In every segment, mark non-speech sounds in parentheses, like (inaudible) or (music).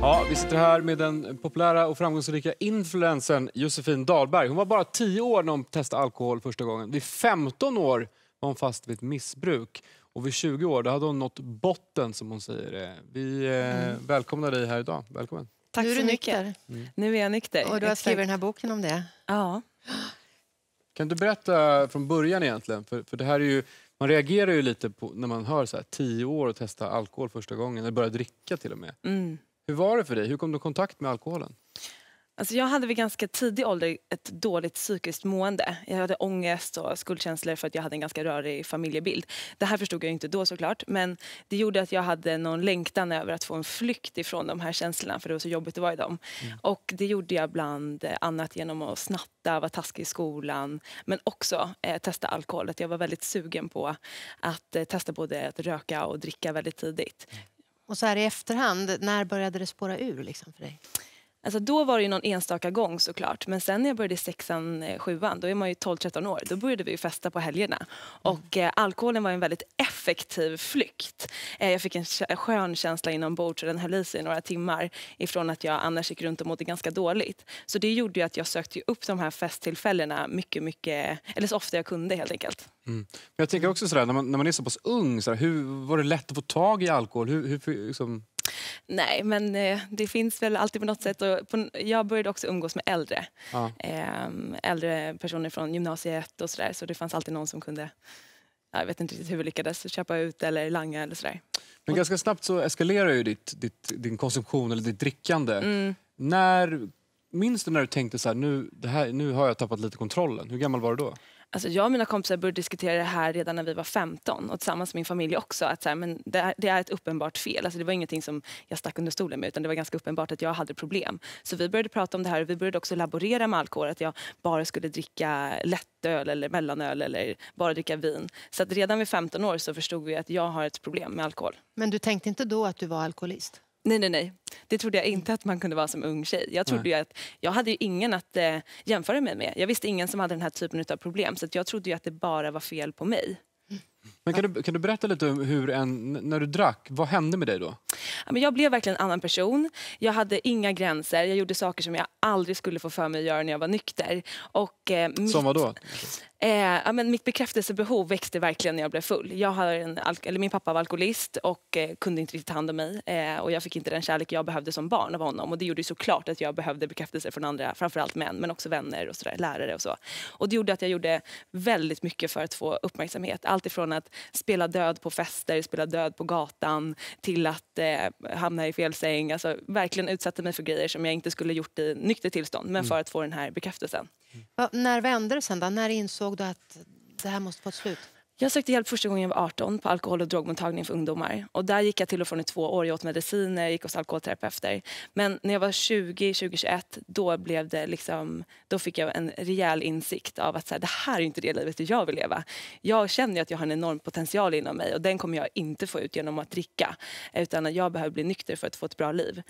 Ja, vi sitter här med den populära och framgångsrika influensen Josefin Dahlberg. Hon var bara 10 år när hon testade alkohol första gången. Vid 15 år var hon fast vid ett missbruk. Och vid 20 år då hade hon nått botten, som hon säger. Vi eh, mm. välkomnar dig här idag. Välkommen. Tack nu är du nykter. Mm. Nu är jag nykter. Och du har skrivit den här boken om det. Ja. Kan du berätta från början egentligen? För, för det här är ju... Man reagerar ju lite på, när man hör så här, tio år och testa alkohol första gången, eller börja dricka till och med. Mm. Hur var det för dig? Hur kom du i kontakt med alkoholen? Alltså jag hade vid ganska tidig ålder ett dåligt psykiskt mående. Jag hade ångest och skuldkänslor för att jag hade en ganska rörig familjebild. Det här förstod jag inte då såklart, men det gjorde att jag hade någon längtan över att få en flykt ifrån de här känslorna, för det var så jobbigt att vara i dem. Mm. Och det gjorde jag bland annat genom att snatta, vara taskig i skolan, men också eh, testa alkohol. Att jag var väldigt sugen på att eh, testa både att röka och dricka väldigt tidigt. Mm. Och så här i efterhand, när började det spåra ur liksom för dig? Alltså då var det ju någon enstaka gång såklart, men sen när jag började sexan, eh, sjuan, då är man ju 12-13 år, då började vi ju festa på helgerna. Mm. Och eh, alkoholen var en väldigt effektiv flykt. Eh, jag fick en skön känsla inombords och den höll i sig några timmar ifrån att jag annars gick runt och mådde ganska dåligt. Så det gjorde ju att jag sökte upp de här festtillfällena mycket, mycket, eller så ofta jag kunde helt enkelt. Mm. Jag tänker också sådär, när man, när man är så pass ung, sådär, hur var det lätt att få tag i alkohol? Hur, hur, liksom, Nej, men eh, det finns väl alltid på något sätt. Och på, jag började också umgås med äldre. Ja. Ehm, äldre personer från gymnasiet och sådär. Så det fanns alltid någon som kunde jag vet inte riktigt hur vi lyckades köpa ut eller langa eller sådär. Men ganska snabbt så eskalerar ju ditt, ditt din konsumtion eller ditt drickande. Mm. När, minns du när du tänkte så här, nu, här, nu har jag tappat lite kontrollen? Hur gammal var du då? Alltså jag och mina kompisar började diskutera det här redan när vi var 15 och tillsammans med min familj också. Att så här, men det, är, det är ett uppenbart fel. Alltså det var ingenting som jag stack under stolen med utan det var ganska uppenbart att jag hade problem. Så vi började prata om det här och vi började också laborera med alkohol. Att jag bara skulle dricka lättöl eller mellanöl eller bara dricka vin. Så att redan vid 15 år så förstod vi att jag har ett problem med alkohol. Men du tänkte inte då att du var alkoholist? Nej, nej, nej. Det trodde jag inte att man kunde vara som ung tjej. Jag, trodde ju att, jag hade ju ingen att eh, jämföra mig med. Jag visste ingen som hade den här typen av problem. Så jag trodde ju att det bara var fel på mig. Men kan du, kan du berätta lite om hur en, när du drack, vad hände med dig då? Jag blev verkligen en annan person. Jag hade inga gränser. Jag gjorde saker som jag aldrig skulle få för mig att göra när jag var nykter. Och, eh, mitt... Som vad då? Eh, men mitt bekräftelsebehov växte verkligen när jag blev full. Jag har en eller min pappa var alkoholist och eh, kunde inte riktigt ta hand om mig. Eh, och jag fick inte den kärlek jag behövde som barn av honom. Och Det gjorde ju såklart att jag behövde bekräftelse från andra, framförallt män men också vänner och sådär, lärare. och så. Och Det gjorde att jag gjorde väldigt mycket för att få uppmärksamhet. Allt ifrån att spela död på fester, spela död på gatan till att eh, hamna i fel säng. Alltså, verkligen utsatte mig för grejer som jag inte skulle gjort i nykter tillstånd men mm. för att få den här bekräftelsen. Va, när vände det sen då? När insåg du att det här måste få ett slut? Jag sökte hjälp första gången jag var 18 på alkohol och drogmottagningen för ungdomar. Och där gick jag till och från i två år. Jag åt mediciner, gick hos alkoholterapeuter. Men när jag var 20, 2021, då, blev det liksom, då fick jag en rejäl insikt av att så här, det här är inte det livet jag vill leva. Jag känner att jag har en enorm potential inom mig och den kommer jag inte få ut genom att dricka. Utan jag behöver bli nykter för att få ett bra liv.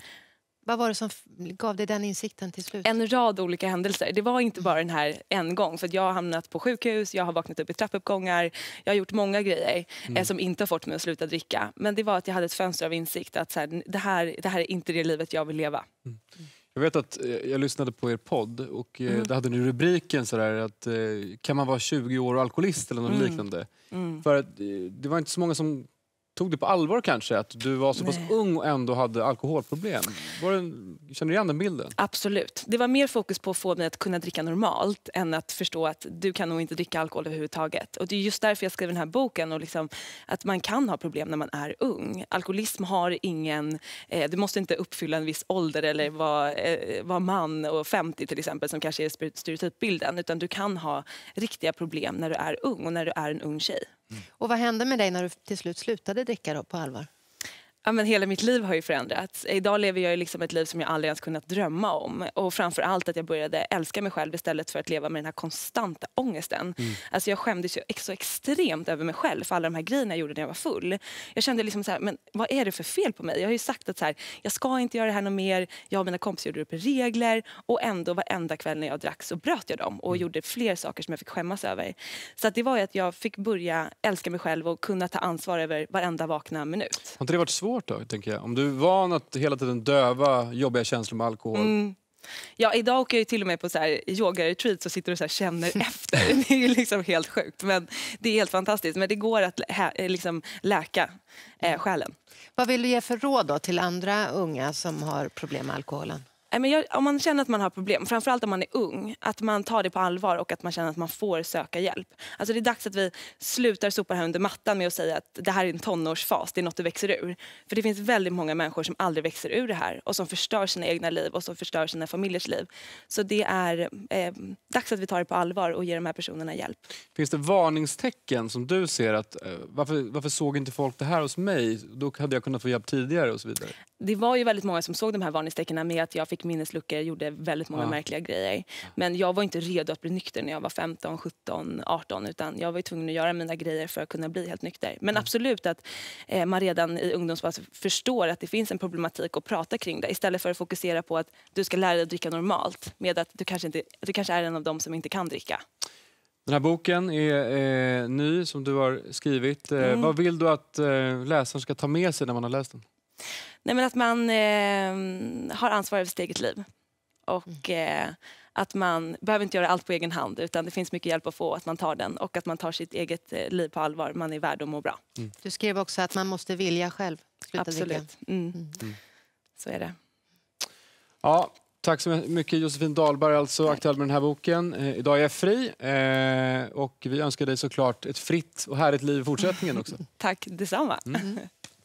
Vad var det som gav dig den insikten till slut? En rad olika händelser. Det var inte bara den här en gång. För jag har hamnat på sjukhus, jag har vaknat upp i trappuppgångar. Jag har gjort många grejer eh, mm. som inte har fått mig att sluta dricka. Men det var att jag hade ett fönster av insikt att så här, det, här, det här är inte det livet jag vill leva. Mm. Jag vet att eh, jag lyssnade på er podd och eh, mm. där hade ni rubriken sådär att kan man vara 20 år och alkoholist eller något mm. liknande. Mm. För att det var inte så många som tog det på allvar kanske att du var så pass ung och ändå hade alkoholproblem? Var det, känner du igen den bilden? Absolut. Det var mer fokus på att få mig att kunna dricka normalt än att förstå att du kan nog inte dricka alkohol överhuvudtaget. Och det är just därför jag skrev den här boken och liksom, att man kan ha problem när man är ung. Alkoholism har ingen, eh, du måste inte uppfylla en viss ålder eller vara, eh, vara man och 50 till exempel som kanske är stereotypbilden utan du kan ha riktiga problem när du är ung och när du är en ung tjej. Mm. Och vad hände med dig när du till slut slutade dricka då, på allvar? ja, men hela mitt liv har ju förändrats. Idag lever jag liksom ett liv som jag aldrig ens kunnat drömma om. Och framför att jag började älska mig själv istället för att leva med den här konstanta ångesten. Mm. Alltså jag skämdes ju så extremt över mig själv för alla de här grejerna jag gjorde när jag var full. Jag kände liksom så här, men vad är det för fel på mig? Jag har ju sagt att så här, jag ska inte göra det här något mer. Jag och mina kompisar gjorde upp regler och ändå varenda kväll när jag drack så bröt jag dem och mm. gjorde fler saker som jag fick skämmas över. Så att det var att jag fick börja älska mig själv och kunna ta ansvar över varenda vakna minut. Har inte det varit svårt smart då, tänker jag. Om du är van att hela tiden döva jobbiga känslor med alkohol. Mm. Ja, idag åker jag till och med på så här yoga-retreats och sitter och så känner (laughs) efter. Det är liksom helt sjukt. Men det är helt fantastiskt. Men det går att eh, liksom läka eh, själen. Vad vill du ge för råd då till andra unga som har problem med alkoholen? Jag, om man känner att man har problem, framförallt om man är ung, att man tar det på allvar och att man känner att man får söka hjälp. Alltså det är dags att vi slutar sopa här under mattan med att säga att det här är en tonårsfas, det är något du växer ur. För det finns väldigt många människor som aldrig växer ur det här och som förstör sina egna liv och som förstör sina familjers liv. Så det är eh, dags att vi tar det på allvar och ger de här personerna hjälp. Finns det varningstecken som du ser att eh, varför, varför såg inte folk det här hos mig? Då hade jag kunnat få hjälp tidigare och så vidare. Det var ju väldigt många som såg de här varningstecknen med att jag fick fick minnesluckor, gjorde väldigt många ja. märkliga grejer. Men jag var inte redo att bli nykter när jag var 15, 17, 18 utan jag var tvungen att göra mina grejer för att kunna bli helt nykter. Men mm. absolut att eh, man redan i ungdomsfasen förstår att det finns en problematik och prata kring det istället för att fokusera på att du ska lära dig att dricka normalt med att du kanske, inte, du kanske är en av dem som inte kan dricka. Den här boken är eh, ny som du har skrivit. Eh, mm. Vad vill du att eh, läsaren ska ta med sig när man har läst den? Nej, men att man eh, har ansvar över sitt eget liv. Och mm. eh, att man behöver inte göra allt på egen hand utan det finns mycket hjälp att få att man tar den och att man tar sitt eget eh, liv på allvar. Man är värd att må bra. Mm. Du skrev också att man måste vilja själv. Absolut. Mm. mm. Mm. Så är det. Ja, Tack så mycket Josefin Dahlberg, alltså Tack. aktuell med den här boken. Eh, idag är jag fri eh, och vi önskar dig såklart ett fritt och härligt liv i fortsättningen också. (laughs) Tack detsamma. Mm.